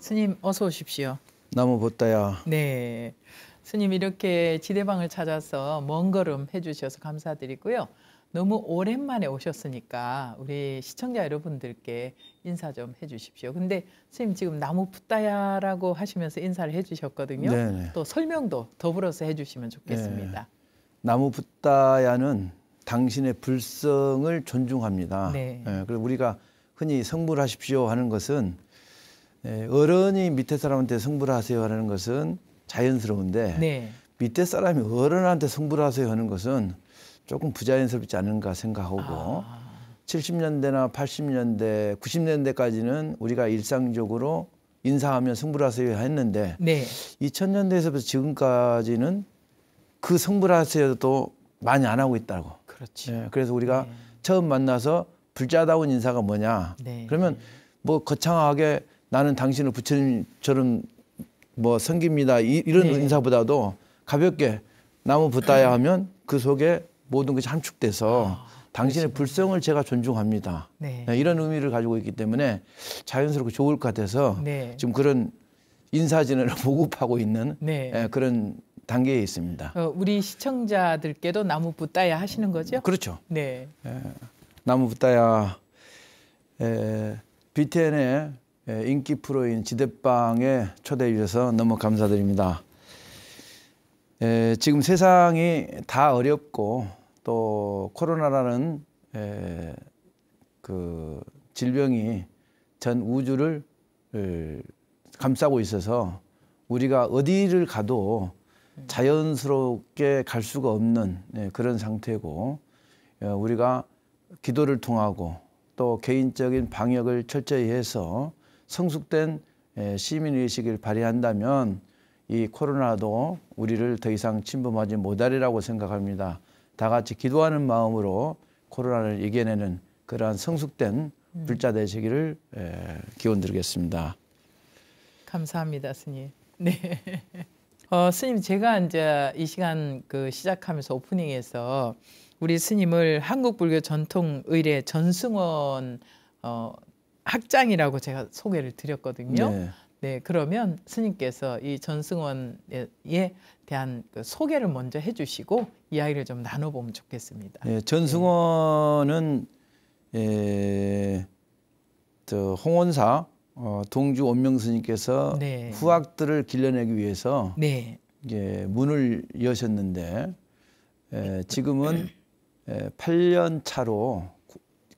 스님 어서 오십시오. 나무 보따야. 네. 스님 이렇게 지대방을 찾아서 먼 걸음 해주셔서 감사드리고요. 너무 오랜만에 오셨으니까 우리 시청자 여러분들께 인사 좀 해주십시오. 근데 스님 지금 나무 붓다야라고 하시면서 인사를 해주셨거든요. 네네. 네. 또 설명도 더불어서 해주시면 좋겠습니다. 네. 나무 붓다야는 당신의 불성을 존중합니다. 네. 네. 그리고 우리가 흔히 성불하십시오 하는 것은 네, 어른이 밑에 사람한테 승부를 하세요 하는 것은 자연스러운데 네. 밑에 사람이 어른한테 승부를 하세요 하는 것은 조금 부자연스럽지 않은가 생각하고 아. 70년대나 80년대, 90년대까지는 우리가 일상적으로 인사하면 승부를 하세요 했는데 네. 2000년대에서부터 지금까지는 그 승부를 하세요도 많이 안 하고 있다고. 그렇지. 네, 그래서 우리가 네. 처음 만나서 불자다운 인사가 뭐냐. 네. 그러면 뭐 거창하게 나는 당신을 부처님처럼 뭐 섬깁니다 이, 런 네. 인사보다도 가볍게 나무 붙다야 하면 그 속에 모든 것이 함축돼서 아, 당신의 그렇구 불성을 제가 존중합니다. 네. 네. 이런 의미를 가지고 있기 때문에 자연스럽고 좋을 것 같아서 네. 지금 그런 인사진을 보급하고 있는 네. 예, 그런 단계에 있습니다. 어, 우리 시청자들께도 나무 붙다야 하시는 거죠? 그렇죠. 네. 에, 예, 나무 붙다야 에, BTN의 예, 인기 프로인 지대빵에 초대해 주셔서 너무 감사드립니다. 에, 예, 지금 세상이 다 어렵고 또 코로나라는 에, 예, 그 질병이 전 우주를 에, 감싸고 있어서 우리가 어디를 가도 자연스럽게 갈 수가 없는 예, 그런 상태고 예, 우리가 기도를 통하고 또 개인적인 방역을 철저히 해서 성숙된 예, 시민의식을 발휘한다면 이 코로나도 우리를 더 이상 침범하지 못하리라고 생각합니다. 다 같이 기도하는 마음으로 코로나를 이겨내는 그러한 성숙된 음. 불자 되시기를 예, 기원 드리겠습니다. 감사합니다, 스님. 네. 어, 스님 제가 이제 이 시간 그 시작하면서 오프닝에서 우리 스님을 한국불교 전통의례 전승원 어, 학장이라고 제가 소개를 드렸거든요. 네. 네 그러면 스님께서 이 전승원에 대한 그 소개를 먼저 해주시고 이야기를 좀 나눠보면 좋겠습니다. 네, 전승원은 에저 예, 홍원사 어, 동주 원명 스님께서 네. 후학들을 길러내기 위해서 네. 예, 문을 여셨는데 에, 예, 지금은 에, 예, 8년 차로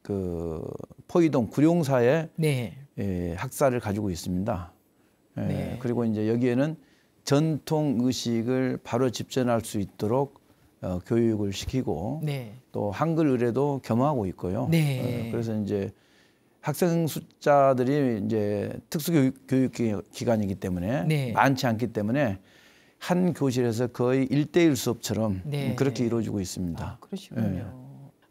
그 포이동 구룡사의 네. 예, 학사를 가지고 있습니다. 예, 네. 그리고 이제 여기에는 전통 의식을 바로 집전할 수 있도록 어, 교육을 시키고 네. 또 한글 의뢰도 겸하고 있고요. 네. 어, 그래서 이제 학생 숫자들이 이제 특수교육 교육 기관이기 때문에 네. 많지 않기 때문에 한 교실에서 거의 일대일 수업처럼 네. 그렇게 이루어지고 있습니다. 아, 그러시군요. 예.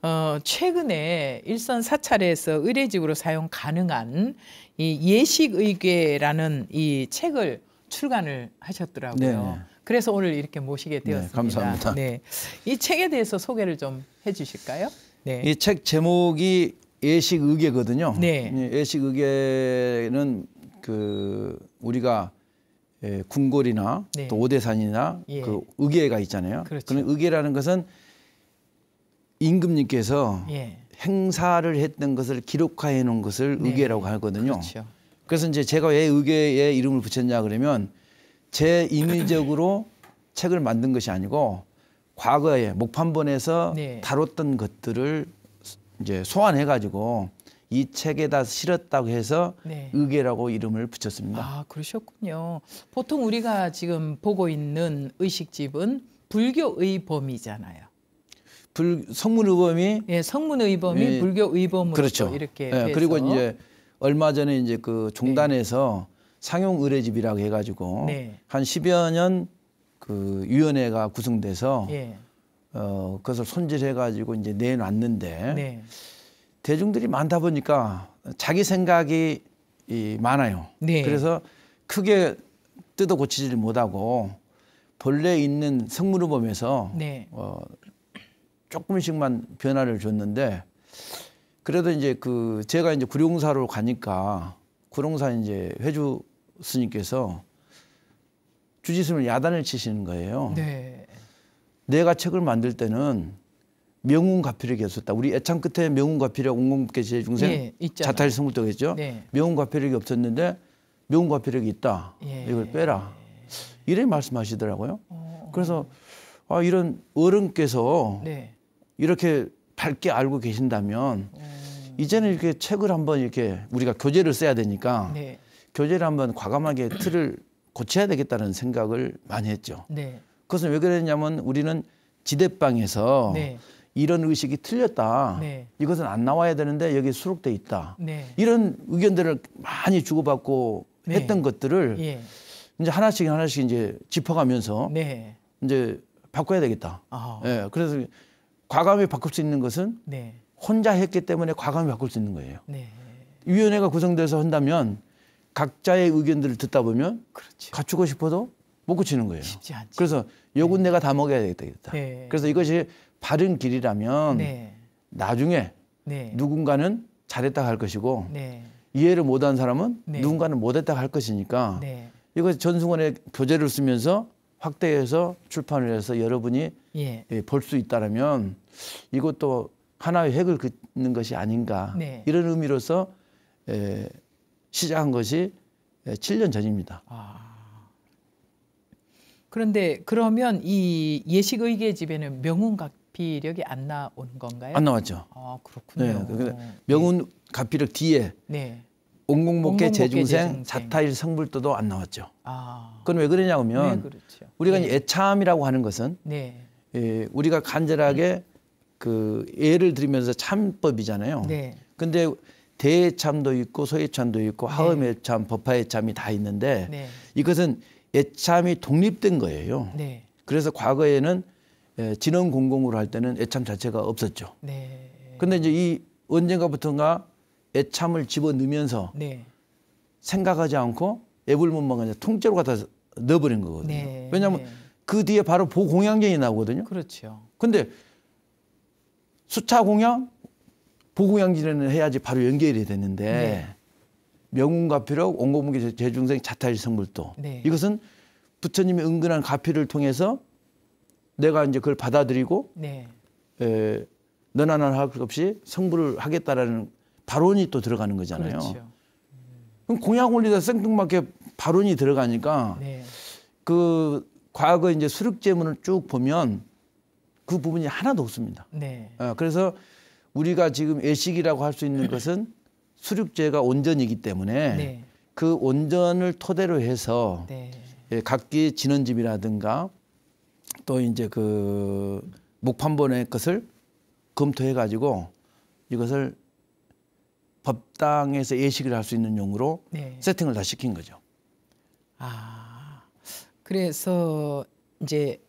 어, 최근에 일선 사찰에서 의례집으로 사용 가능한 이 예식의궤라는 이 책을 출간을 하셨더라고요. 네. 네. 그래서 오늘 이렇게 모시게 네, 되었습니다. 네, 감사합니다. 네. 이 책에 대해서 소개를 좀 해주실까요? 네. 이 책 제목이 예식의궤거든요. 네. 예식의궤는 그 우리가 예, 궁궐이나 네. 또 오대산이나 예. 그 의궤가 있잖아요. 그렇죠. 그런 의궤라는 것은 임금님께서 예. 행사를 했던 것을 기록화해 놓은 것을 네. 의궤라고 하거든요. 그렇죠. 그래서 이제 제가 왜 의궤에 이름을 붙였냐 그러면 제 인위적으로 책을 만든 것이 아니고 과거에 목판본에서 네. 다뤘던 것들을 이제 소환해 가지고 이 책에다 실었다고 해서 네. 의계라고 이름을 붙였습니다. 아 그러셨군요. 보통 우리가 지금 보고 있는 의식집은 불교의 범이잖아요. 불, 성문 의범이 예, 성문 의범이 예, 불교 의범으로 그렇죠. 이렇게 예, 그리고 이제 얼마 전에 이제 그 종단에서 네. 상용 의례집이라고 해가지고 네. 한 10여 년 그 위원회가 구성돼서 네. 어, 그것을 손질해가지고 이제 내놨는데 네. 대중들이 많다 보니까 자기 생각이 이, 많아요. 네. 그래서 크게 뜯어 고치지를 못하고 본래 있는 성문의범에서 네. 어, 조금씩만 변화를 줬는데 그래도 이제 그 제가 이제 구룡사로 가니까 구룡사 이제 회주 스님께서 주지스님 야단을 치시는 거예요. 네. 내가 책을 만들 때는 명운과필이 없었다. 우리 애창 끝에 명운과필이라 공부께 제중생 예, 자탈 성불도겠죠. 네. 명운과필이 없었는데 명운과필이 있다. 예. 이걸 빼라. 이래 말씀하시더라고요. 오. 어. 그래서 아, 이런 어른께서 네. 이렇게 밝게 알고 계신다면 음. 이제는 이렇게 책을 한번 이렇게 우리가 교재를 써야 되니까 네. 교재를 한번 과감하게 틀을 고쳐야 되겠다는 생각을 많이 했죠. 네. 그것은 왜 그랬냐면 우리는 지대방에서 네. 이런 의식이 틀렸다. 네. 이것은 안 나와야 되는데 여기 수록돼 있다. 네. 이런 의견들을 많이 주고받고 네. 했던 것들을 예. 이제 하나씩 하나씩 이제 짚어가면서 네. 이제 바꿔야 되겠다. 아. 예, 그래서 과감히 바꿀 수 있는 것은 네. 혼자 했기 때문에 과감히 바꿀 수 있는 거예요. 네. 위원회가 구성돼서 한다면 각자의 의견들을 듣다 보면 그렇죠. 갖추고 싶어도 못 고치는 거예요. 그래서 요건 네. 내가 다 먹여야 되겠다. 네. 그래서 이것이 바른 길이라면 네. 나중에 네. 누군가는 잘했다 할 것이고 네. 이해를 못한 사람은 네. 누군가는 못했다 할 것이니까 이것이 전승원의 교재를 쓰면서 확대해서 출판을 해서 여러분이 예. 예, 볼수 있다라면 이것도 하나의 획을 긋는 것이 아닌가 네. 이런 의미로서 에, 예, 시작한 것이 7년 예, 전입니다. 아. 그런데 그러면 이 예식의계 집에는 명운가피력이 안 나온 건가요? 안 나왔죠. 아 그렇군요. 네, 명운가피력 예. 뒤에 네. 온공복계 재중생, 자타일 성불도도 안 나왔죠. 아. 그건 왜 그러냐면 그 우리가 네. 애참이라고 하는 것은 네. 예, 우리가 간절하게 그 예를 들면서 참법이잖아요. 네. 근데 대참도 있고 소예참도 있고 네. 하음의참법화의참이다 있는데 네. 이것은 애참이 독립된 거예요. 그래서 과거에는 예, 진원 공공으로 할 때는 애참 자체가 없었죠. 네. 근데 이제 이 언젠가부터가 애참을 집어넣으면서 네. 생각하지 않고 애불문만 그냥 통째로 갖다 넣어버린 거거든요. 네. 왜냐하면 네. 그 뒤에 바로 보공양전이 나오거든요. 그렇죠. 근데 수차 공양, 보공양전을 해야지 바로 연결이 되는데 네. 명운가피력, 온고문기 재중생, 자타일 성불도 네. 이것은 부처님이 은근한 가피를 통해서 내가 이제 그걸 받아들이고 네. 에, 너나 나할것 없이 성불을 하겠다라는 발언이 또 들어가는 거잖아요. 그렇죠. 그럼 공약 원리가 생뚱맞게 발언이 들어가니까 네. 그 과거 이제 수륙제문을 쭉 보면 그 부분이 하나도 없습니다. 네. 아, 그래서 우리가 지금 예식이라고 할 수 있는 것은 수륙제가 온전이기 때문에 네. 그 온전을 토대로 해서 네. 예, 각기 진원집이라든가 또 이제 그 목판본의 것을 검토해 가지고 이것을 법당에서 예식을 할 수 있는 용으로 네. 세팅을 다 시킨 거죠. 아 그래서 이제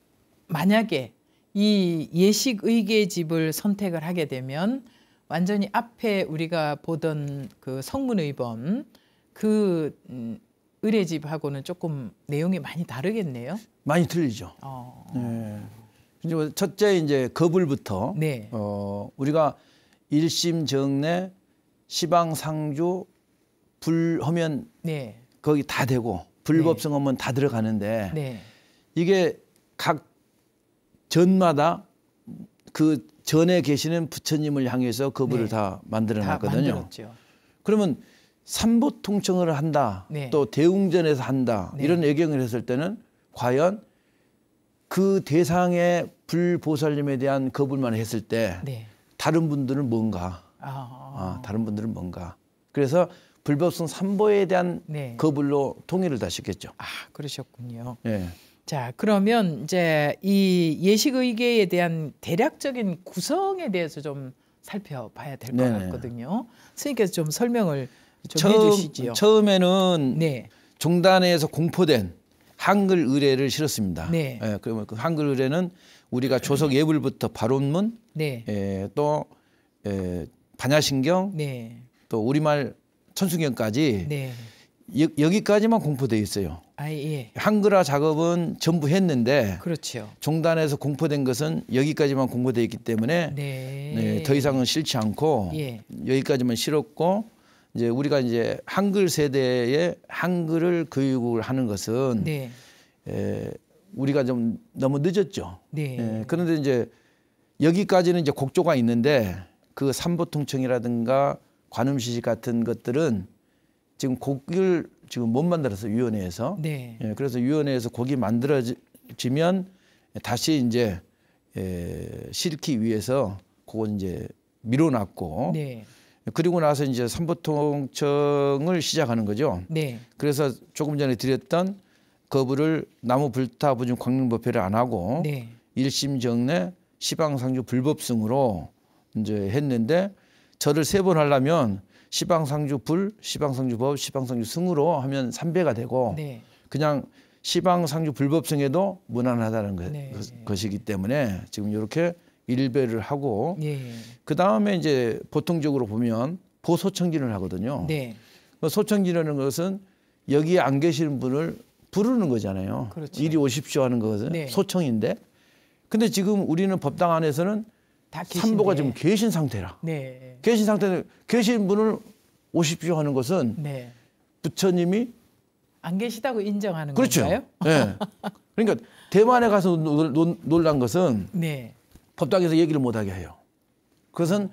만약에 이 예식 의계집을 선택을 하게 되면 완전히 앞에 우리가 보던 그 성문의범 그 음, 의례집하고는 조금 내용이 많이 다르겠네요. 많이 틀리죠. 어. 네. 뭐 첫째 이제 거불부터 네. 어, 우리가 일심 정례 시방 상주 불허면 네. 거기 다 되고 불법성 허면 다 들어가는데 네. 이게 각 전마다 그 전에 계시는 부처님을 향해서 거부를 네. 다 만들어 놨거든요. 그러면 삼보 통청을 한다 네. 또 대웅전에서 한다 네. 이런 애경을 했을 때는 과연 그 대상의 불보살님에 대한 거부만 했을 때 네. 다른 분들은 뭔가 아, 아. 아. 다른 분들은 뭔가. 그래서 불법성 삼보에 대한 네. 거불로 통일을 다시겠죠. 아 그러셨군요. 예. 자 그러면 이제 이 예식 의계에 대한 대략적인 구성에 대해서 좀 살펴봐야 될 것 같거든요. 스님께서 좀 설명을 좀 처음, 해주시지요. 처음에는 네. 종단에서 공포된 한글 의례를 실었습니다. 네. 예, 그러면 그 한글 의례는 우리가 조석 예불부터 발언문, 네. 예, 또 예, 반야신경 네. 또 우리말 천수경까지 네. 여, 기까지만 공포돼 있어요. 아, 예. 한글화 작업은 전부 했는데 그렇죠. 종단에서 공포된 것은 여기까지만 공포돼 있기 때문에 네. 네, 더 이상은 싫지 않고 예. 여기까지만 싫었고 이제 우리가 이제 한글 세대에 한글을 교육을 하는 것은 네. 에, 우리가 좀 너무 늦었죠. 네. 에, 예, 그런데 이제 여기까지는 이제 곡조가 있는데 그 삼보통청이라든가 관음시식 같은 것들은 지금 곡을 지금 못 만들어서 위원회에서 네. 예, 그래서 위원회에서 곡이 만들어지면 다시 이제 에, 예, 실기 위해서 그건 이제 밀어놨고 네. 그리고 나서 이제 삼보통청을 시작하는 거죠. 네. 그래서 조금 전에 드렸던 거부를 나무 불타 부증광명법회를안 하고 네. 일심정례 시방상주 불법승으로 이제 했는데 절을 세번 하려면 시방상주 불, 시방상주 법, 시방상주 승으로 하면 3배가 되고 네. 그냥 시방상주 불법성에도 무난하다는 네. 것이기 때문에 지금 이렇게 일배를 하고 예. 그 다음에 이제 보통적으로 보면 보소청진을 하거든요. 네. 그 소청진이라는 것은 여기에 안 계시는 분을 부르는 거잖아요. 그렇죠. 이리 오십시오 하는 것은 네. 소청인데 근데 지금 우리는 법당 안에서는 다계신 산부가 지금 계신 상태라. 네. 계신 상태는 계신 분을 오십시오 하는 것은 네. 부처님이 안 계시다고 인정하는 그렇죠. 건가요? 네. 그러니까 대만에 가서 놀, 놀, 놀란 것은 네. 법당에서 얘기를 못하게 해요. 그것은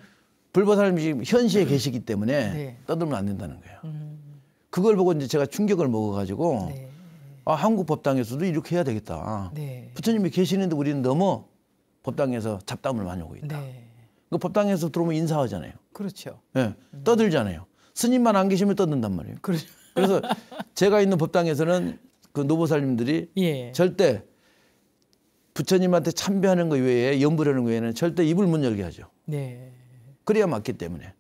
불보살님이 지금 현시에 네. 계시기 때문에 네. 떠들면 안 된다는 거예요. 음. 그걸 보고 이제 제가 충격을 먹어가지고 네. 아 한국 법당에서도 이렇게 해야 되겠다. 네. 부처님이 계시는데 우리는 너무 법당에서 잡담을 많이 오고 있다. 네. 그 법당에서 들어오면 인사하잖아요. 그렇죠. 예, 음. 떠들잖아요. 스님만 안 계시면 떠든단 말이에요. 그렇죠. 그래서 제가 있는 법당에서는 그 노보살님들이 예. 절대 부처님한테 참배하는 것 외에 염불하는 것 외에는 절대 입을 못 열게 하죠. 네. 그래야 맞기 때문에.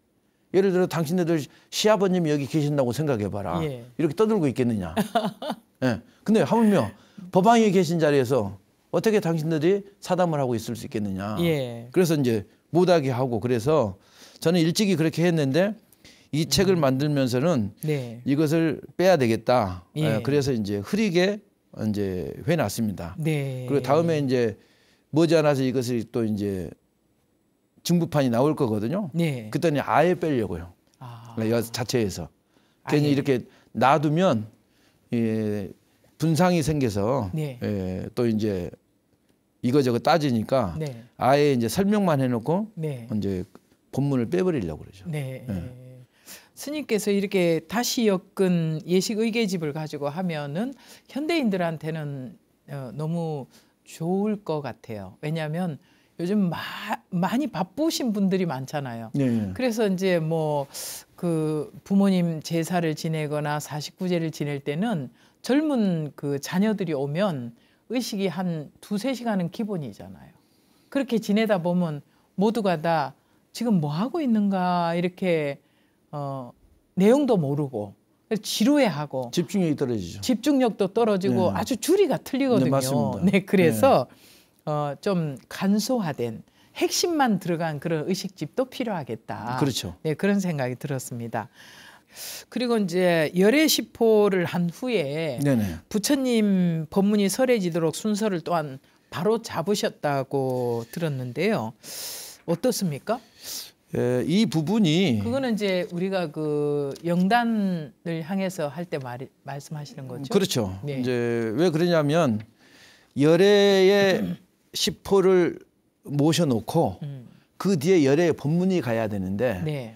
예를 들어 당신네들 시아버님이 여기 계신다고 생각해봐라. 예. 이렇게 떠들고 있겠느냐. 예. 근데 하물며 법왕이 계신 자리에서 어떻게 당신들이 사담을 하고 있을 수 있겠느냐. 예. 그래서 이제 못하게 하고 그래서 저는 일찍이 그렇게 했는데 이 책을 음. 만들면서는 네. 이것을 빼야 되겠다. 예. 어, 그래서 이제 흐리게 이제 해놨습니다. 네. 그리고 다음에 이제 머지않아서 이것을 또 이제 중부판이 나올 거거든요. 네. 그랬더니 아예 빼려고요. 아. 네, 자체에서 괜히 아예. 이렇게 놔두면 예, 분상이 생겨서 네. 예, 또 이제 이거저거 따지니까 네. 아예 이제 설명만 해놓고 네. 이제 본문을 빼버리려고 그러죠. 네. 예. 스님께서 이렇게 다시 엮은 예식 의계집을 가지고 하면은 현대인들한테는 어, 너무 좋을 것 같아요. 왜냐하면 요즘 마, 많이 바쁘신 분들이 많잖아요. 네. 그래서 이제 뭐 그 부모님 제사를 지내거나 사십구제를 지낼 때는 젊은 그 자녀들이 오면 의식이 한 두세 시간은 기본이잖아요. 그렇게 지내다 보면 모두가 다 지금 뭐 하고 있는가 이렇게 어, 내용도 모르고 지루해하고 집중력이 떨어지죠. 집중력도 떨어지고 네. 아주 줄이가 틀리거든요. 네, 맞습니다. 네 그래서 네. 어, 좀 간소화된 핵심만 들어간 그런 의식집도 필요하겠다. 그렇죠. 네 그런 생각이 들었습니다. 그리고 이제 열애시포를 한 후에 네네. 부처님 법문이 설해지도록 순서를 또한 바로 잡으셨다고 들었는데요. 어떻습니까? 예, 이 부분이 그거는 이제 우리가 그 영단을 향해서 할 때 말씀하시는 거죠. 그렇죠. 네. 이제 왜 그러냐면 열애의 시포를 모셔놓고 음. 그 뒤에 열애의 법문이 가야 되는데 네.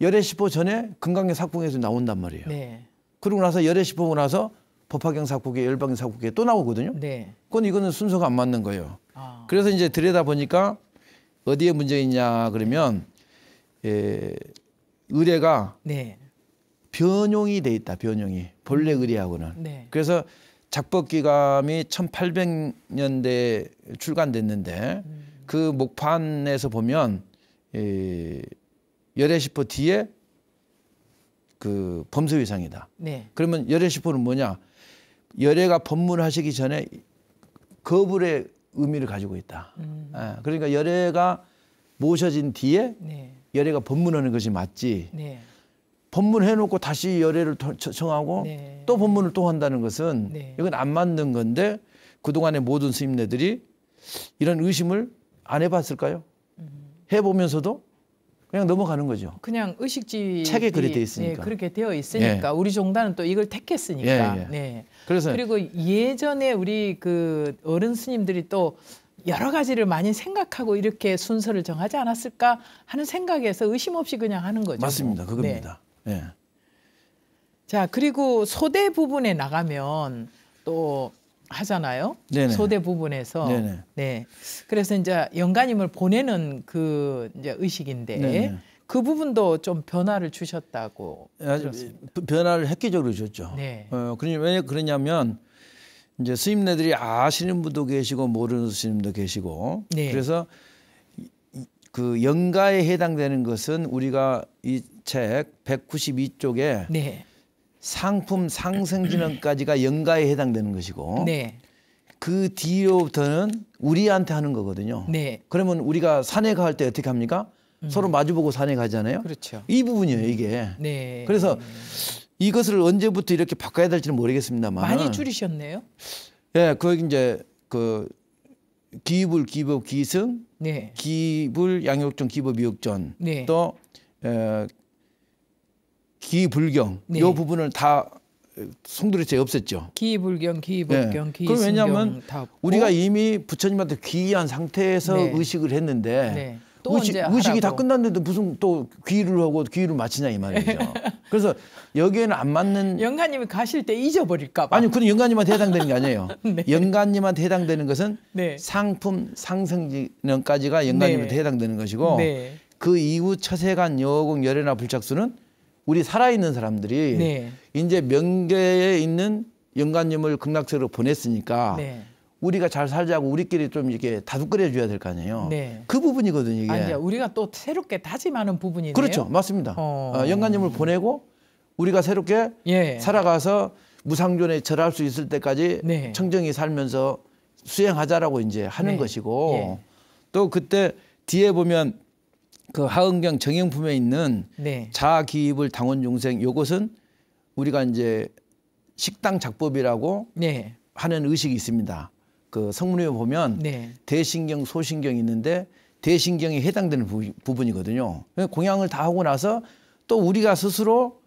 열애시포 전에 금강경 삭국에서 나온단 말이에요. 네. 그러고 나서 열애시포 고 나서 법화경 사국에열방사 삭국에 또 나오거든요. 네. 그건 이거는 순서가 안 맞는 거예요. 아. 그래서 이제 들여다 보니까 어디에 문제 있냐 그러면 에, 예, 의뢰가 네. 변용이 돼 있다. 변용이 본래 의뢰하고는. 네. 그래서 작법기감이 1800년대 출간됐는데 음. 그 목판에서 보면 에, 예, 열애시포 뒤에 그 범수위상이다. 네. 그러면 열애시포는 뭐냐? 열애가 법문하시기 전에 거불의 의미를 가지고 있다. 음. 예, 그러니까 열애가 모셔진 뒤에 네. 열애가 법문하는 것이 맞지. 네. 법문해놓고 다시 열애를 청하고 네. 또 법문을 또 한다는 것은 네. 이건 안 맞는 건데 그동안의 모든 스님네들이 이런 의심을 안 해봤을까요? 음. 해보면서도 그냥 넘어가는 거죠. 그냥 의식지의 책에 그렇게 돼 있으니까. 예, 그렇게 되어 있으니까 예. 우리 종단은 또 이걸 택했으니까. 예, 예, 네. 그래서 그리고 예전에 우리 그 어른 스님들이 또 여러 가지를 많이 생각하고 이렇게 순서를 정하지 않았을까 하는 생각에서 의심 없이 그냥 하는 거죠. 맞습니다. 그겁니다. 네. 예. 자, 그리고 소대 부분에 나가면 또 하잖아요. 네네. 소대 부분에서 네네. 네 그래서 이제 영가님을 보내는 그 이제 의식인데 네네. 그 부분도 좀 변화를 주셨다고 예, 들었습니다. 변화를 획기적으로 주셨죠. 네. 어, 그러니 왜 그러냐면 이제 스님네들이 아시는 분도 계시고 모르는 스님도 계시고 네. 그래서 그 영가에 해당되는 것은 우리가 이 책 192쪽에 네. 상품 상승 진흥까지가 연가에 해당되는 것이고 네. 그 뒤로부터는 우리한테 하는 거거든요. 네. 그러면 우리가 산에 갈때 어떻게 합니까? 음. 서로 마주보고 산에 가잖아요. 그렇죠. 이 부분이에요, 이게. 네. 그래서 이것을 언제부터 이렇게 바꿔야 될지는 모르겠습니다만. 많이 줄이셨네요. 예, 네, 그 거기 이제 그 기불, 기법, 기승, 네. 기불, 양육전, 기법, 미육전, 네. 또 에, 기불경 네. 요 부분을 다 송두리째 없앴죠. 기불경, 네. 기불경, 네. 그럼 왜냐하면 우리가 이미 부처님한테 귀한 상태에서 네. 의식을 했는데 네. 의식, 의식이 다 끝났는데 무슨 또 귀를 하고 귀를 마치냐 이 말이죠. 그래서 여기에는 안 맞는 영가님이 가실 때 잊어버릴까 봐. 아니, 그건 영가님한테 해당되는 게 아니에요. 네. 영가님한테 해당되는 것은 네. 상품 상승진까지가 영가님한테 네. 해당되는 것이고 네. 그 이후 처세간 여공 열애나 불착수는 우리 살아있는 사람들이 네. 이제 명계에 있는 영관님을 극락세로 보냈으니까 네. 우리가 잘 살자고 우리끼리 좀 이렇게 다독거려 줘야 될 거 아니에요. 네. 그 부분이거든요. 이게. 아니, 우리가 또 새롭게 다짐하는 부분이네요. 그렇죠, 맞습니다. 어... 어 아, 영관님을 보내고 우리가 새롭게 예. 살아가서 무상존에 절할 수 있을 때까지 네. 청정히 살면서 수행하자라고 이제 하는 네. 것이고 예. 또 그때 뒤에 보면 그 하은경 정형품에 있는 네. 자 기입을 당원 중생 요것은 우리가 이제 식당 작법이라고 네. 하는 의식이 있습니다. 그 성문에 보면 네. 대신경 소신경이 있는데 대신경에 해당되는 부, 분이거든요 공양을 다 하고 나서 또 우리가 스스로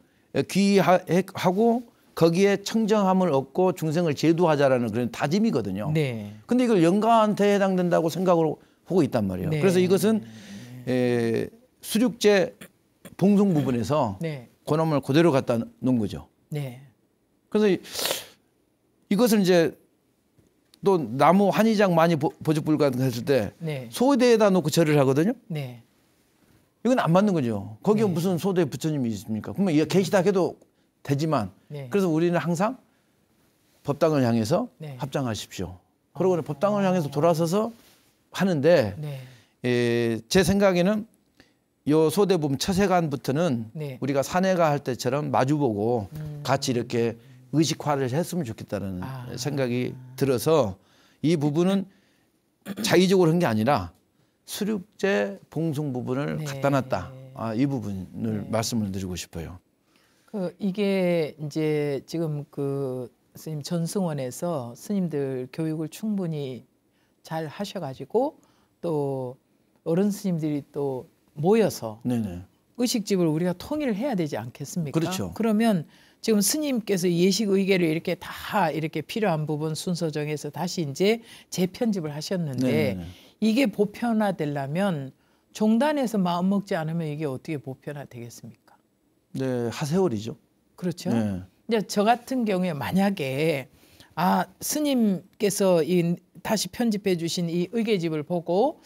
귀하고 거기에 청정함을 얻고 중생을 제도하자라는 그런 다짐이거든요. 네. 근데 이걸 영가한테 해당된다고 생각을 하고 있단 말이에요. 네. 그래서 이것은 에, 예, 수륙제 봉송 부분에서 네. 고놈을 그대로 갖다 놓은 거죠. 네. 그래서 이, 것을 이제 또 나무 한의장 많이 보조불가했을 때 네. 소대에다 놓고 절을 하거든요. 네. 이건 안 맞는 거죠. 거기에 네. 무슨 소대 부처님이 있습니까? 그러면 이 계시다 해도 되지만 네. 그래서 우리는 항상 법당을 향해서 네. 합장하십시오. 그러고 아. 법당을 향해서 돌아서서 하는데 예, 제 생각에는 요 소대부분 처세관부터는 네. 우리가 사내가 할 때처럼 마주보고 음. 같이 이렇게 의식화를 했으면 좋겠다는 아. 생각이 들어서 이 부분은 자의적으로 한 게 아니라 수륙제 봉송 부분을 네. 갖다 놨다. 아, 이 부분을 네. 말씀을 드리고 싶어요. 그 이게 이제 지금 그 스님 전승원에서 스님들 교육을 충분히 잘 하셔가지고 또 어른 스님들이 또 모여서 네네. 의식집을 우리가 통일을 해야 되지 않겠습니까? 그렇죠. 그러면 지금 스님께서 예식 의계를 이렇게 다 이렇게 필요한 부분 순서 정해서 다시 이제 재편집을 하셨는데 네네. 이게 보편화되려면 종단에서 마음 먹지 않으면 이게 어떻게 보편화 되겠습니까? 네, 하세월이죠. 그렇죠. 네. 이제 저 같은 경우에 만약에 아 스님께서 이 다시 편집해 주신 이 의계집을 보고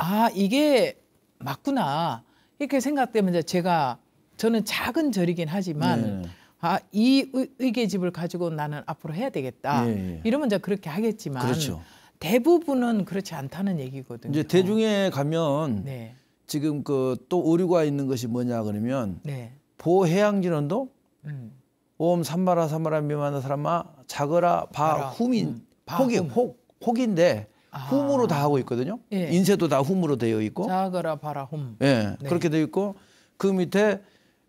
아 이게 맞구나 이렇게 생각 되면 제가 저는 작은 절이긴 하지만 네. 아이 의계집을 가지고 나는 앞으로 해야 되겠다 네. 이러면 이제 그렇게 하겠지만 그렇죠. 대부분은 그렇지 않다는 얘기거든요. 이제 대중에 가면 네. 지금 그또 오류가 있는 것이 뭐냐 그러면 네. 보해양진원도 음. 오음 삼마라 삼마라 미만한 사람아 자거라 바 후민 음. 혹이 혹 혹인데 아. 훔으로 다 하고 있거든요. 예. 인쇄도 다 훔으로 되어 있고. 자거라 바라 훔. 예, 네. 그렇게 되어 있고 그 밑에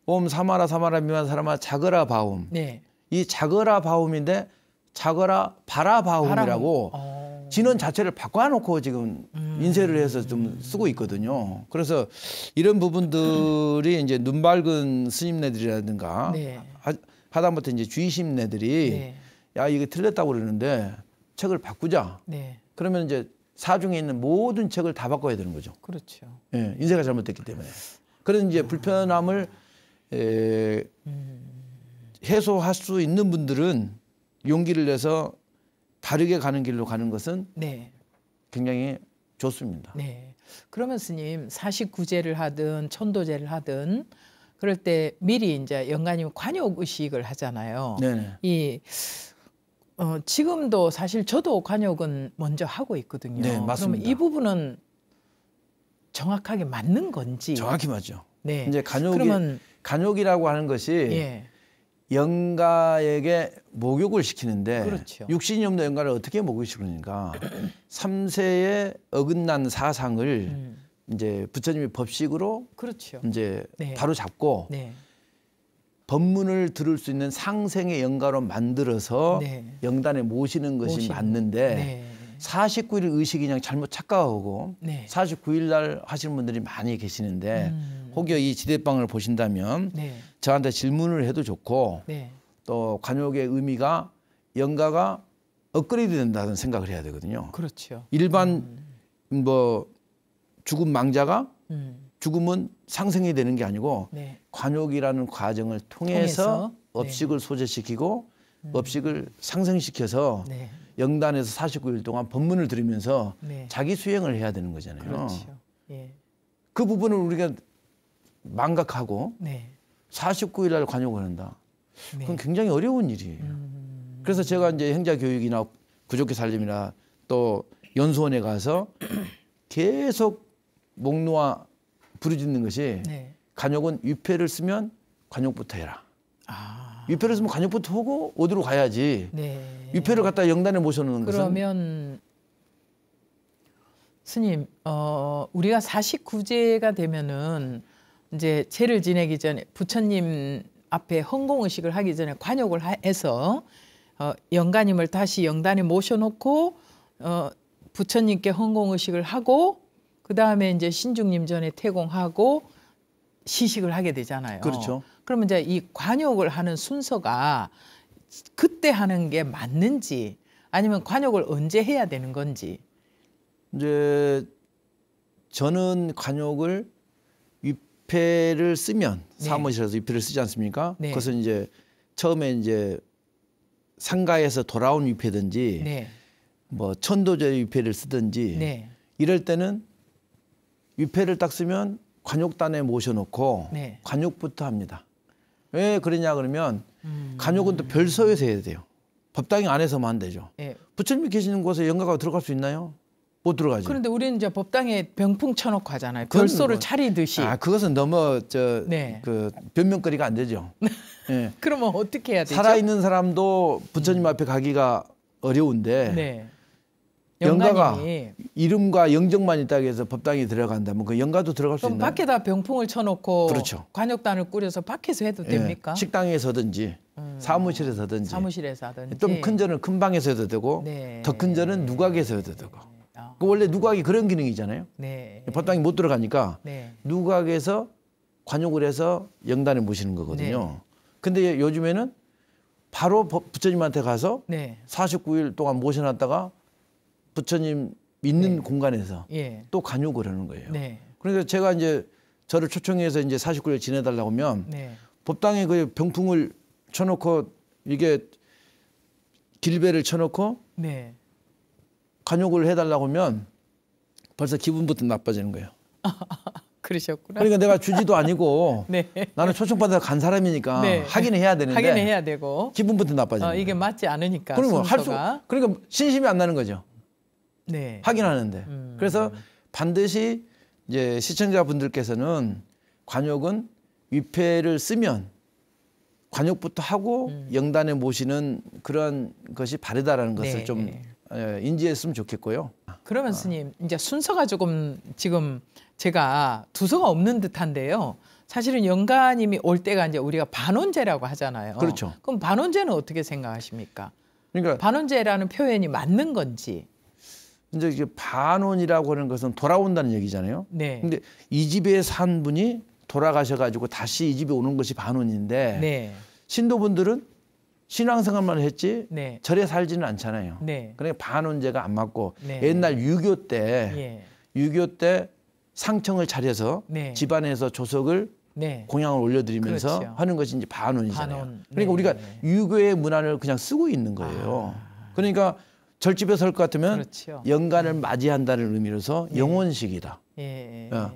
옴 사마라 사마라 미만 사람아 자그라 바움. 네. 이자그라 바움인데 자그라 바라 바움이라고 어. 진원 자체를 바꿔놓고 지금 음. 인쇄를 해서 좀 쓰고 있거든요. 그래서 이런 부분들이 음. 이제 눈 밝은 스님네들이라든가 네. 하, 다못해 이제 주의심네들이 네. 야 이게 틀렸다고 그러는데 책을 바꾸자. 네. 그러면 이제 사중에 있는 모든 책을 다 바꿔야 되는 거죠. 그렇죠. 예, 인쇄가 잘못됐기 때문에. 그런 이제 불편함을 에, 해소할 수 있는 분들은 용기를 내서 다르게 가는 길로 가는 것은 네. 굉장히 좋습니다. 네. 그러면 스님 사십구제를 하든 천도제를 하든 그럴 때 미리 이제 영가님 관욕 의식을 하잖아요. 네이 어, 지금도 사실 저도 관역은 먼저 하고 있거든요. 네, 맞습니다. 그러면 이 부분은 정확하게 맞는 건지 정확히 맞죠. 네. 이제 간욕이 그러면, 간욕이라고 하는 것이 예. 영가에게 목욕을 시키는데 그렇죠. 육신이 없는 영가를 어떻게 목욕 시키는가? 삼세에 어긋난 사상을 음. 이제 부처님이 법식으로 그렇죠. 이제 네. 바로 잡고 네. 법문을 들을 수 있는 상생의 영가로 만들어서 네. 영단에 모시는 것이 모시는, 맞는데 네. 49일 의식이 그냥 잘못 착각하고 네. 49일 날 하시는 분들이 많이 계시는데 음. 혹여 이 지대방을 보신다면 네. 저한테 질문을 해도 좋고 네. 또 관욕의 의미가 영가가 업그레이드 된다는 생각을 해야 되거든요. 그렇죠. 일반 음. 뭐 죽은 망자가 음. 죽음은 상생이 되는 게 아니고 네. 관욕이라는 과정을 통해서, 통해서? 업식을 네. 소재시키고 음. 업식을 상생시켜서 네. 영단에서 49일 동안 법문을 들으면서 네. 자기 수행을 해야 되는 거잖아요. 그렇죠. 예. 그 부분을 우리가 망각하고 49일 날 관욕을 한다. 네. 그건 굉장히 어려운 일이에요. 음. 그래서 제가 이제 행자 교육이나 부족해 살림이나 또 연수원에 가서 계속 목놓아 부르짖는 것이 네. 간욕은 위패를 쓰면 관욕부터 해라. 아. 위패를 쓰면 관욕부터 하고 어디로 가야지. 네. 위패를 갖다 영단에 모셔놓는 그러면 것은 그러면 스님, 어, 우리가 49제가 되면은 이제 죄를 지내기 전에 부처님 앞에 헌공 의식을 하기 전에 관욕을 해서 어, 영가님을 다시 영단에 모셔놓고 어, 부처님께 헌공 의식을 하고 그 다음에 이제 신중님 전에 태공하고 시식을 하게 되잖아요. 그렇죠. 그러면 이제 이 관욕을 하는 순서가 그때 하는 게 맞는지 아니면 관욕을 언제 해야 되는 건지. 이제 저는 관욕을 위패를 쓰면 네. 사무실에서 위패를 쓰지 않습니까? 네. 그것은 이제 처음에 이제 상가에서 돌아온 위패든지 네. 뭐 천도제 위패를 쓰든지 네. 이럴 때는 위패를 딱 쓰면 관욕단에 모셔놓고 네. 관욕부터 합니다. 왜 그러냐 그러면 음. 관욕은 또 별서에서 해야 돼요. 법당이 안에서만 안 되죠. 네. 부처님이 계시는 곳에 영가가 들어갈 수 있나요? 못 들어가죠. 그런데 우리는 이제 법당에 병풍 쳐놓고 하잖아요. 별소를 뭐, 차리듯이. 아 그것은 너무 저그 네. 변명거리가 안 되죠. 네. 그러면 어떻게 해야 되죠? 살아있는 사람도 부처님 앞에 가기가 어려운데 네. 영가가 이름과 영정만 있다고 해서 법당에 들어간다면 뭐 그 영가도 들어갈 수 있나요? 그 밖에다 병풍을 쳐놓고 그렇죠. 관역단을 꾸려서 밖에서 해도 예, 됩니까? 예, 식당에서든지 음. 사무실에서든지 사무실에서 든지좀큰 절은 큰 방에서 해도 되고 네. 더큰 절은 누각에서 해도 되고 아. 그 원래 누각이 그런 기능이잖아요. 네. 법당에 못 들어가니까 네. 누각에서 관역을 해서 영단에 모시는 거거든요. 네. 근데 요즘에는 바로 부처님한테 가서 49일 동안 모셔놨다가 부처님 있는 네. 공간에서 예. 또 간욕을 하는 거예요. 네. 그러니까 제가 이제 저를 초청해서 이제 49일 지내달라고 하면 네. 법당에 그 병풍을 쳐놓고 이게 길배를 쳐놓고 네. 간욕을 해달라고 하면 벌써 기분부터 나빠지는 거예요. 그러셨구나. 그러니까 내가 주지도 아니고 네. 나는 초청받아 간 사람이니까 네. 하긴 해야 되는데 하긴 해야 되고 기분부터 나빠지는 어, 이게 맞지 않으니까 그러면 할 수. 그러니까 신심이 안 나는 거죠. 네. 확인하는데 음. 그래서 반드시 이제 시청자분들께서는 관역은 위패를 쓰면 관역부터 하고 음. 영단에 모시는 그런 것이 바르다라는 것을 네. 좀 네. 예, 인지했으면 좋겠고요. 그러면 아. 스님 이제 순서가 조금 지금 제가 두서가 없는 듯한데요. 사실은 영가님이 올 때가 이제 우리가 반원제라고 하잖아요. 그렇죠. 그럼 반원제는 어떻게 생각하십니까? 그러니까 반원제라는 표현이 맞는 건지 이제 반원이라고 하는 것은 돌아온다는 얘기잖아요. 네. 근데 이 집에 산 분이 돌아가셔가지고 다시 이 집에 오는 것이 반원인데 네. 신도분들은 신앙생활만 했지 네. 절에 살지는 않잖아요. 네. 그러니까 반원제가 안 맞고 네. 옛날 유교 때 예. 유교 때 상청을 차려서 네. 집안에서 조석을 네. 공양을 올려드리면서 그렇죠. 하는 것이 이제 반원이잖아요. 반원. 그러니까 네. 우리가 유교의 문화를 그냥 쓰고 있는 거예요. 아. 그러니까 절집에 설 것 같으면 그렇지요. 간을 맞이한다는 의미로서 예. 영혼식이다. 예. 예. 어.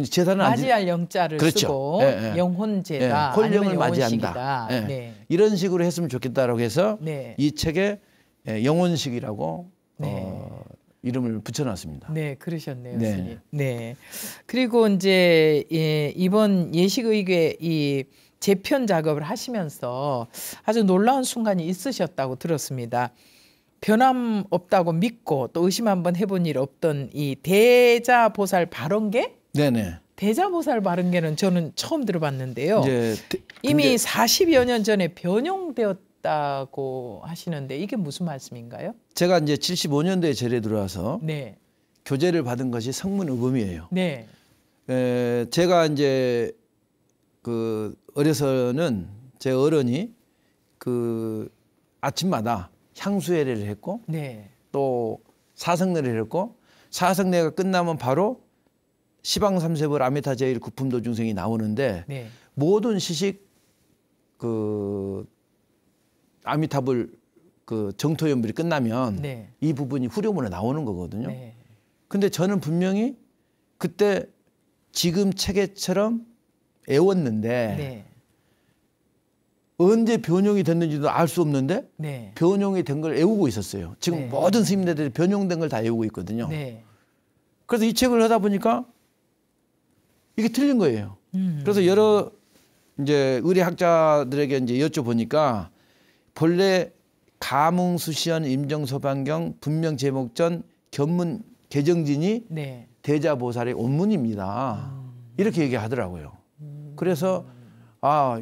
제사는 맞이할 영자를 그렇죠. 쓰고 예, 예. 예. 영혼제다. 예. 홀령을 맞이한다. 예. 네. 이런 식으로 했으면 좋겠다라고 해서 네. 이 책에 예, 영혼식이라고 네. 어, 이름을 붙여놨습니다. 네, 그러셨네요, 네. 스님. 네. 그리고 이제 예, 이번 예식의궤 이 재편 작업을 하시면서 아주 놀라운 순간이 있으셨다고 들었습니다. 변함없다고 믿고 또 의심 한번 해본 일 없던 이 대자보살 바른계 네네. 대자보살 바른계는 저는 처음 들어봤는데요. 네, 데, 이미 40여 년 전에 변형되었다고 하시는데 이게 무슨 말씀인가요? 제가 이제 75년도에 절에 들어와서 네. 교제를 받은 것이 성문의범이에요. 네. 에, 제가 이제 그 어려서는 제 어른이 그 아침마다 향수회를 했고 네. 또 사성례를 했고 사성례가 끝나면 바로 시방 삼세벌 아메타 제일 구품도 중생이 나오는데 네. 모든 시식 그 아미타불 그 정토연불이 끝나면 네. 이 부분이 후렴으로 나오는 거거든요. 네. 근데 저는 분명히 그때 지금 체계처럼 애웠는데 네. 언제 변형이 됐는지도 알 수 없는데 네. 변형이 된 걸 외우고 있었어요. 지금 네. 모든 스님들이 변형된 걸 다 외우고 있거든요. 네. 그래서 이 책을 하다 보니까 이게 틀린 거예요. 음. 그래서 여러 이제 의리학자들에게 이제 여쭤보니까 본래 가몽수시한 임정소반경 분명 제목전 견문 개정진이 네. 대자보살의 원문입니다. 음. 이렇게 얘기하더라고요. 음. 그래서 아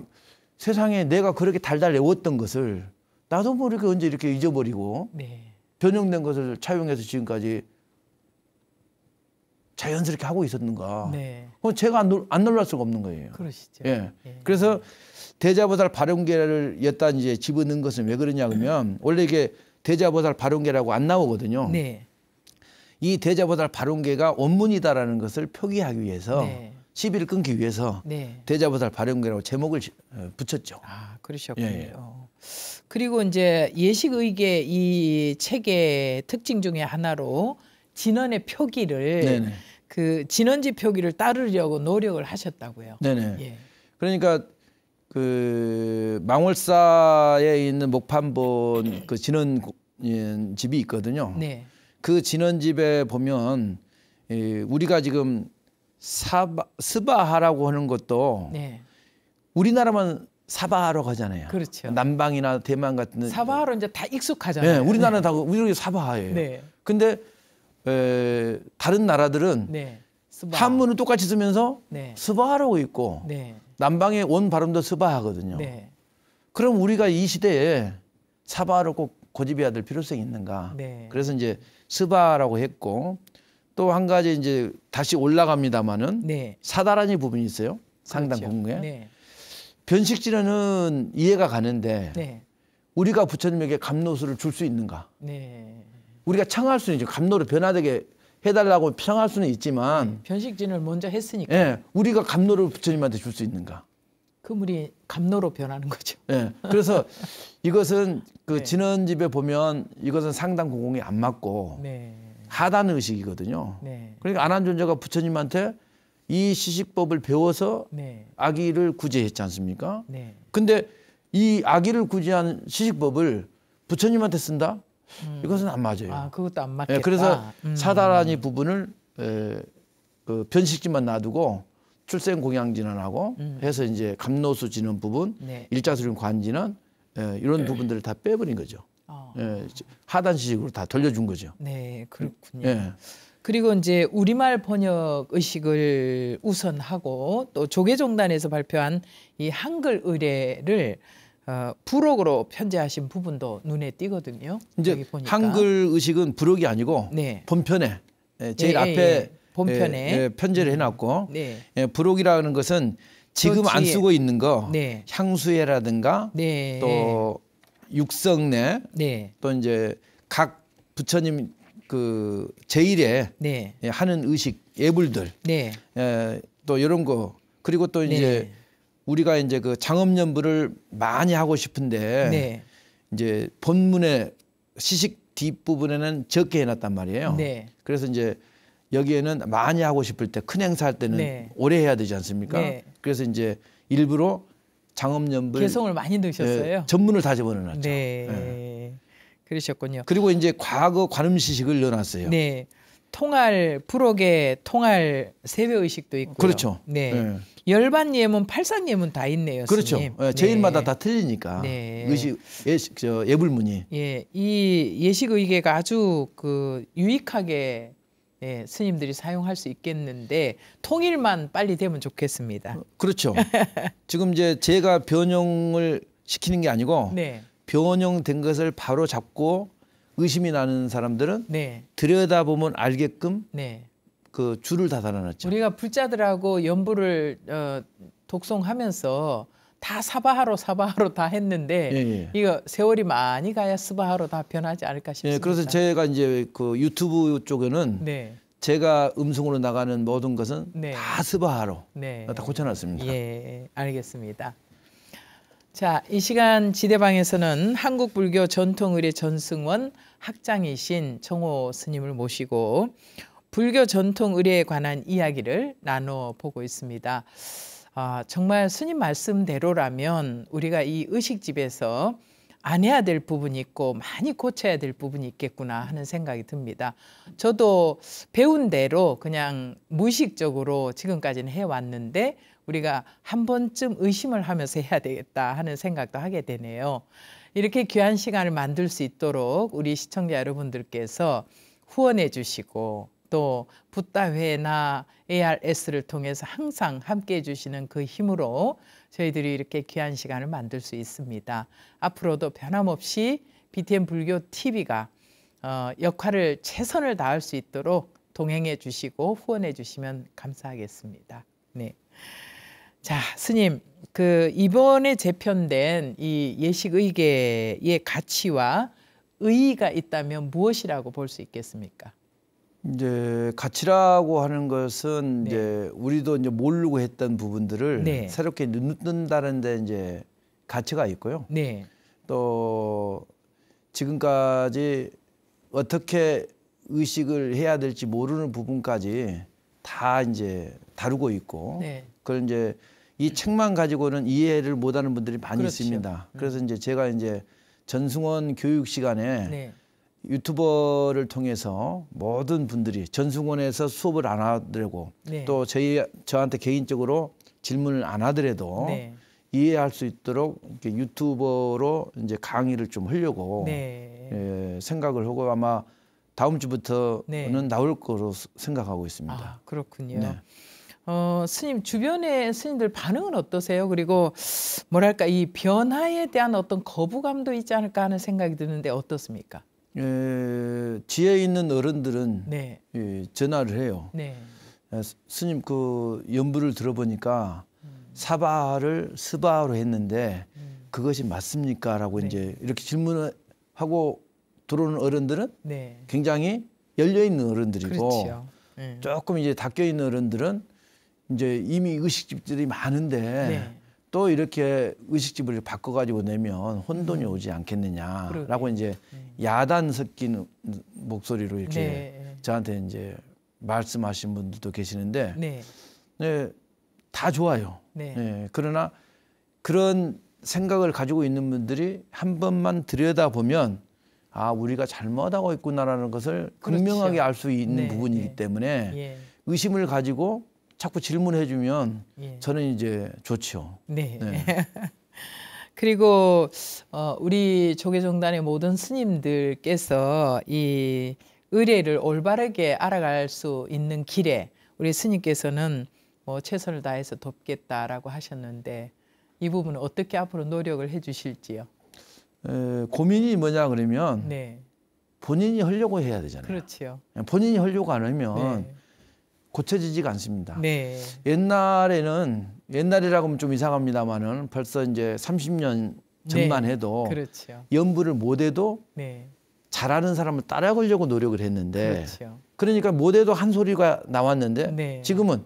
세상에 내가 그렇게 달달 외웠던 것을 나도 모르게 언제 이렇게 잊어버리고 네. 변형된 것을 차용해서 지금까지 자연스럽게 하고 있었는가. 네. 그럼 제가 안, 놀, 안 놀랄 수가 없는 거예요. 그러시죠. 예. 예. 그래서 대자보살 발음계를여다 이제 집어넣은 것은 왜 그러냐 그러면 음. 원래 이게 대자보살 발음계라고안 나오거든요. 네. 이 대자보살 발음계가 원문이다라는 것을 표기하기 위해서 네. 시비를 끊기 위해서 네. 대자보살 발현교라고 제목을 어, 붙였죠. 아 그러셨군요. 예, 예. 그리고 이제 예식의계 이 책의 특징 중에 하나로 진언의 표기를 네네. 그 진언지 표기를 따르려고 노력을 하셨다고요. 네네. 예. 그러니까 그 망월사에 있는 목판본 그 진원 예, 집이 있거든요. 네. 그 진원집에 보면 우리가 지금 사바, 스바하라고 하는 것도 네. 우리나라만 사바하러 가잖아요. 그렇죠. 남방이나 대만 같은 사바하로 이제 다 익숙하잖아요. 네, 우리나라는 네. 다 우리 사바하예요. 네. 근데 에, 다른 나라들은 네. 한문을 똑같이 쓰면서 네. 스바하라고 있고 네. 남방의 원 발음도 스바하거든요. 네. 그럼 우리가 이 시대에 사바하로 꼭 고집해야 될 필요성이 있는가? 그래서 이제 스바라고 했고 또한 가지 이제 다시 올라갑니다마는 네. 사다라는 부분이 있어요. 그렇죠. 상당 그렇죠. 부분에 네. 변식지는 질 이해가 가는데 네. 우리가 부처님에게 감로수를줄 수 있는가? 네. 우리가 청할 수는 이제 감로를 변화되게 해달라고 평할 수는 있지만 네. 변식진을 먼저 했으니까 예, 우리가 감로를 부처님한테 줄 수 있는가? 그 물이 감로로 변하는 거죠. 예, 그래서 이것은 그 네. 진원집에 보면 이것은 상당 공공이 안 맞고 네. 하단 의식이거든요. 네. 그러니까 안 한존재가 부처님한테 이 시식법을 배워서 네. 아기를 구제했지 않습니까? 네. 근데 이 아기를 구제한 시식법을 부처님한테 쓴다? 음. 이것은 안 맞아요. 아, 그것도 안 맞겠다. 예, 그래서 음. 사다라니 부분을 에, 예, 그 변식지만 놔두고 출생 공양 지원하고 음. 해서 이제 감노수 지는 부분, 네. 일자수림 관지는 에, 예, 이런 네. 부분들을 다 빼버린 거죠. 어. 예, 하단 지식으로 다 돌려준 거죠. 네, 그렇군요. 예. 그리고 이제 우리말 번역 의식을 우선하고 또 조계종단에서 발표한 이 한글 의뢰를 어, 부록으로 편제하신 부분도 눈에 띄거든요. 이제 한글 의식은 부록이 아니고 네. 본편에 예, 예, 제일 예, 앞에 예. 본편에 편제를 음. 해놨고 네. 부록이라는 것은 지금 안 쓰고 있는 거 네. 향수회라든가 네. 또 육성내 네. 또 이제 각 부처님 그 제일에 네. 예, 하는 의식 예불들 네. 예, 또 이런 거 그리고 또 이제 네. 우리가 이제 그 장엄연불을 많이 하고 싶은데 네. 이제 본문의 시식 뒷부분에는 적게 해놨단 말이에요. 네. 그래서 이제 여기에는 많이 하고 싶을 때 큰 행사할 때는 오래 해야 되지 않습니까? 그래서 이제 일부러 장엄연불 개성을 많이 넣으셨어요. 예, 전문을 다 집어넣었죠. 네. 예. 그러셨군요. 그리고 이제 과거 관음시식을 넣어놨어요. 네. 통할 부록에 통할 세배 의식도 있고 그렇죠. 네. 네. 예. 열반 예문, 팔산 예문 다 있네요. 그렇죠. 스 예, 제일마다 네. 다 틀리니까 네. 의식 예식 저 예불문이. 예, 이 예식 의계가 아주 그 유익하게 예, 스님들이 사용할 수 있겠는데 통일만 빨리 되면 좋겠습니다. 어, 그렇죠. 지금 이제 제가 변형을 시키는 게 아니고 네. 변형된 것을 바로 잡고 의심이 나는 사람들은 네. 들여다보면 알게끔 네. 그 줄을 다 달아놨죠. 우리가 불자들하고 연부를 어, 독송하면서 다 사바하로 사바하로 다 했는데 예, 예. 이거 세월이 많이 가야 스바하로 다 변하지 않을까 싶습니다. 예, 그래서 제가 이제 그 유튜브 쪽에는 네. 제가 음성으로 나가는 모든 것은 네. 다 스바하로 네. 다 고쳐놨습니다. 예, 알겠습니다. 자, 이 시간 지대방에서는 한국 불교 전통 의례 전승원 학장이신 정호 스님을 모시고 불교 전통 의례에 관한 이야기를 나눠 보고 있습니다. 아, 정말 스님 말씀대로라면 우리가 이 의식집에서 안 해야 될 부분이 있고 많이 고쳐야 될 부분이 있겠구나 하는 생각이 듭니다. 저도 배운 대로 그냥 무의식적으로 지금까지는 해왔는데 우리가 한 번쯤 의심을 하면서 해야 되겠다 하는 생각도 하게 되네요. 이렇게 귀한 시간을 만들 수 있도록 우리 시청자 여러분들께서 후원해 주시고 또 붓다회나 ARS를 통해서 항상 함께해 주시는 그 힘으로 저희들이 이렇게 귀한 시간을 만들 수 있습니다. 앞으로도 변함없이 BTN 불교 TV가 어, 역할을 최선을 다할 수 있도록 동행해 주시고 후원해 주시면 감사하겠습니다. 네. 자, 스님, 그 이번에 재편된 이 예식의계의 가치와 의의가 있다면 무엇이라고 볼 수 있겠습니까? 이제 가치라고 하는 것은 네. 이제 우리도 이제 모르고 했던 부분들을 네. 새롭게 눈뜬다는 데 이제 가치가 있고요. 네. 또 지금까지 어떻게 의식을 해야 될지 모르는 부분까지 다 이제 다루고 있고 네. 그걸 이제 이 책만 가지고는 이해를 못하는 분들이 많이 그렇죠. 있습니다. 음. 그래서 이제 제가 이제 전승원 교육 시간에 네. 유튜버를 통해서 모든 분들이 전승원에서 수업을 안 하더라고 네. 또 저희 저한테 개인적으로 질문을 안 하더라도 네. 이해할 수 있도록 이렇게 유튜버로 이제 강의를 좀 하려고 네. 예, 생각을 하고 아마 다음 주부터는 네. 나올 거로 생각하고 있습니다. 아, 그렇군요. 네. 어, 스님 주변의 스님들 반응은 어떠세요? 그리고 뭐랄까 이 변화에 대한 어떤 거부감도 있지 않을까 하는 생각이 드는데 어떻습니까? 에, 지혜 있는 어른들은 네. 예, 전화를 해요. 네. 스님 그 연부를 들어보니까 음. 사바를 스바로 했는데 음. 그것이 맞습니까라고 네. 이제 이렇게 질문을 하고 들어오는 어른들은 네. 굉장히 열려 있는 어른들이고 네. 조금 이제 닫혀 있는 어른들은 이제 이미 의식집들이 많은데 네. 또 이렇게 의식집을 바꿔가지고 내면 혼돈이 음. 오지 않겠느냐라고 그러게. 이제 네. 야단 섞인 목소리로 이렇게 네. 저한테 이제 말씀하신 분들도 계시는데 네. 네, 다 좋아요. 네. 네. 그러나 그런 생각을 가지고 있는 분들이 한 번만 들여다보면 아 우리가 잘못하고 있구나라는 것을 그렇죠. 분명하게 알 수 있는 네, 부분이기 네. 때문에 예. 의심을 가지고 자꾸 질문해 주면 예. 저는 이제 좋죠. 네. 네. 그리고 어, 우리 조계종단의 모든 스님들께서 이 의뢰를 올바르게 알아갈 수 있는 길에 우리 스님께서는 뭐 최선을 다해서 돕겠다라고 하셨는데 이 부분은 어떻게 앞으로 노력을 해 주실지요? 에, 고민이 뭐냐 그러면 네. 본인이 하려고 해야 되잖아요. 그렇지 본인이 하려고 안 하면 네. 고쳐지지가 않습니다. 네. 옛날에는 옛날이라고 하면 좀 이상합니다만은 벌써 이제 30년 전만 네. 해도 그렇죠. 연부를 못해도 네. 잘하는 사람을 따라가려고 노력을 했는데 그렇죠. 그러니까 못해도 한 소리가 나왔는데 네. 지금은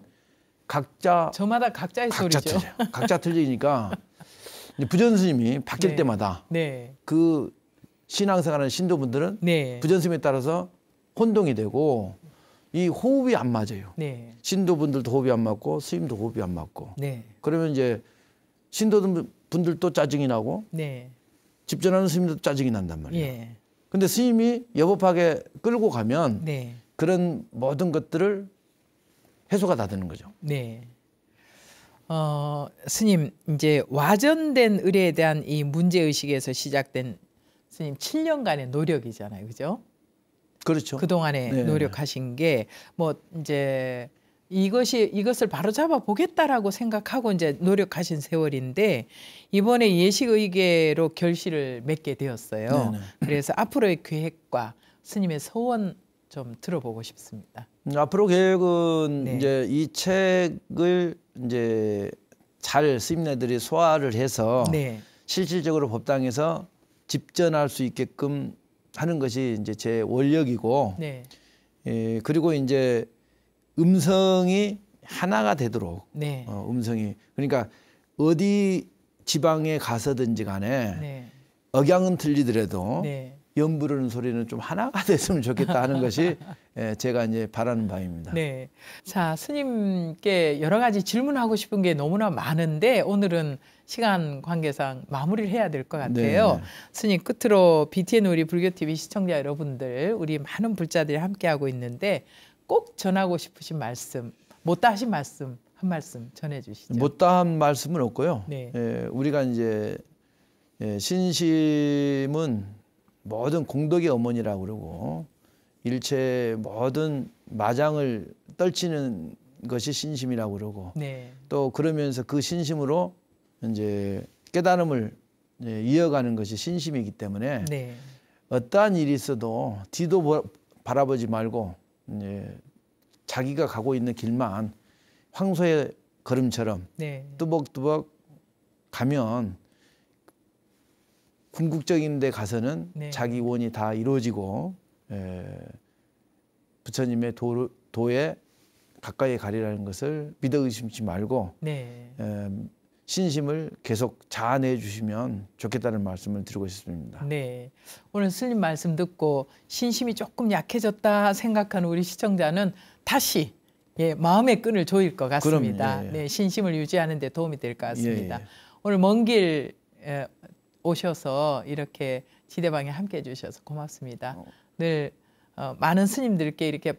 각자 저마다 각자의 각자 소리죠. 틀려. 각자 틀리니까 부전스님이 바뀔 네. 때마다 그 신앙생활하는 신도분들은 부전스님에 따라서 혼동이 되고 이 호흡이 안 맞아요. 네. 신도분들도 호흡이 안 맞고 스님도 호흡이 안 맞고. 네. 그러면 이제 신도분들도 짜증이 나고 네. 집전하는 스님도 짜증이 난단 말이에요. 예. 근데 스님이 여법하게 끌고 가면 네. 그런 모든 것들을 해소가 다 되는 거죠. 네. 어, 스님 이제 와전된 의뢰에 대한 이 문제 의식에서 시작된 스님 7년간의 노력이잖아요. 그죠? 그렇죠. 그동안에 네. 노력하신 게 뭐 이제 이것이 이것을 바로 잡아 보겠다라고 생각하고 이제 노력하신 세월인데 이번에 예식의계로 결실을 맺게 되었어요. 네네. 그래서 앞으로의 계획과 스님의 소원 좀 들어보고 싶습니다. 음, 앞으로 계획은 네. 이제 이 책을 이제 잘 스님네들이 소화를 해서 네. 실질적으로 법당에서 집전할 수 있게끔 하는 것이 이제 제 원력이고 네. 예, 그리고 이제 음성이 하나가 되도록 네. 어, 음성이 그러니까 어디 지방에 가서든지 간에 네. 억양은 틀리더라도 네. 연 부르는 소리는 좀 하나가 됐으면 좋겠다 하는 것이 예, 제가 이제 바라는 바입니다. 네. 자, 스님께 여러 가지 질문하고 싶은 게 너무나 많은데 오늘은 시간 관계상 마무리를 해야 될 것 같아요. 네, 네 스님 끝으로 BTN 우리 불교TV 시청자 여러분들, 우리 많은 불자들이 함께하고 있는데 꼭 전하고 싶으신 말씀, 못다 하신 말씀, 한 말씀 전해주시죠. 못다 한 말씀은 없고요. 네. 예, 우리가 이제 예, 신심은 모든 공덕의 어머니라고 그러고 일체 모든 마장을 떨치는 것이 신심이라고 그러고 네. 또 그러면서 그 신심으로 이제 깨달음을 이제 이어가는 것이 신심이기 때문에 네. 어떠한 일이 있어도 뒤도 바라보지 말고 이제 자기가 가고 있는 길만 황소의 걸음처럼 네. 뚜벅뚜벅 가면 궁극적인 데 가서는 네. 자기 원이 다 이루어지고 에, 예, 부처님의 도, 도에 가까이 가리라는 것을 믿어 의심치 말고 네. 에, 예, 신심을 계속 자아내 주시면 좋겠다는 말씀을 드리고 싶습니다. 네. 오늘 스님 말씀 듣고 신심이 조금 약해졌다 생각하는 우리 시청자는 다시 예, 마음의 끈을 조일 것 같습니다. 그럼, 예, 예. 네, 신심을 유지하는 데 도움이 될 것 같습니다. 예, 오늘 먼길 오셔서 이렇게 지대방에 함께 해주셔서 고맙습니다. 어. 늘 어, 많은 스님들께 이렇게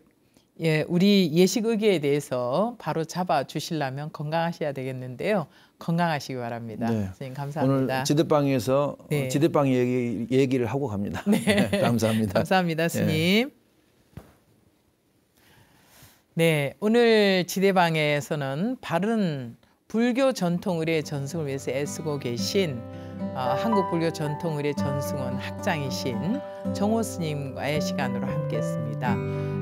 예, 우리 예식 의기에 대해서 바로 잡아 주시려면 건강하셔야 되겠는데요. 건강하시기 바랍니다. 네. 선생님 감사합니다. 오늘 지대방에서 어, 네. 지대방 얘기, 얘기를 하고 갑니다. 네. 네 감사합니다. 감사합니다, 예. 스님. 네, 오늘 지대방에서는 바른 불교 전통 의례 전승을 위해서 애쓰고 계신 어, 한국불교 전통의례 전승원 학장이신 정호 스님과의 시간으로 함께했습니다.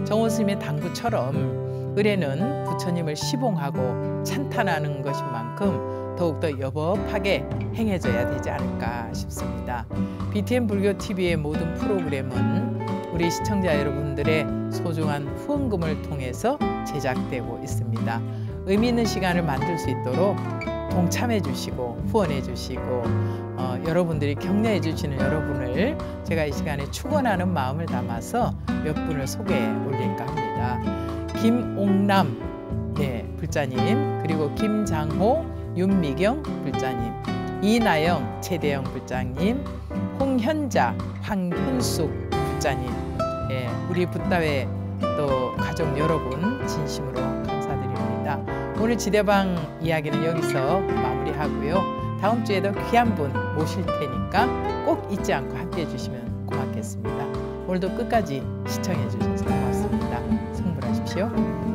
정호 스님의 당부처럼 의뢰는 부처님을 시봉하고 찬탄하는 것인 만큼 더욱더 여법하게 행해져야 되지 않을까 싶습니다. BTN 불교 TV의 모든 프로그램은 우리 시청자 여러분들의 소중한 후원금을 통해서 제작되고 있습니다. 의미 있는 시간을 만들 수 있도록 동참해 주시고 후원해 주시고 어, 여러분들이 격려해 주시는 여러분을 제가 이 시간에 축원하는 마음을 담아서 몇 분을 소개해 올릴까 합니다. 김옥남 예, 불자님 그리고 김장호 윤미경 불자님 이나영 최대영 불자님 홍현자 황현숙 불자님 예, 우리 붓다회 또 가족 여러분 진심으로 오늘 지대방 이야기는 여기서 마무리하고요. 다음 주에도 귀한 분 모실 테니까 꼭 잊지 않고 함께해 주시면 고맙겠습니다. 오늘도 끝까지 시청해 주셔서 고맙습니다. 성불하십시오.